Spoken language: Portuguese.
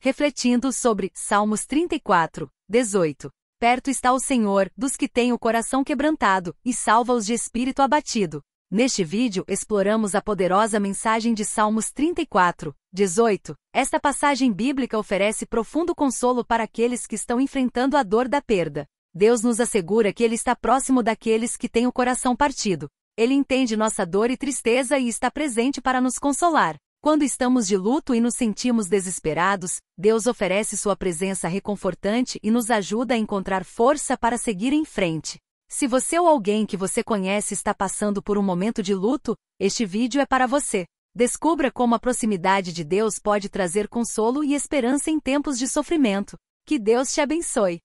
refletindo sobre Salmos 34, 18. Perto está o Senhor dos que têm o coração quebrantado e salva-os de espírito abatido. Neste vídeo exploramos a poderosa mensagem de Salmos 34, 18. Esta passagem bíblica oferece profundo consolo para aqueles que estão enfrentando a dor da perda. Deus nos assegura que Ele está próximo daqueles que têm o coração partido. Ele entende nossa dor e tristeza e está presente para nos consolar. Quando estamos de luto e nos sentimos desesperados, Deus oferece sua presença reconfortante e nos ajuda a encontrar força para seguir em frente. Se você ou alguém que você conhece está passando por um momento de luto, este vídeo é para você. Descubra como a proximidade de Deus pode trazer consolo e esperança em tempos de sofrimento. Que Deus te abençoe.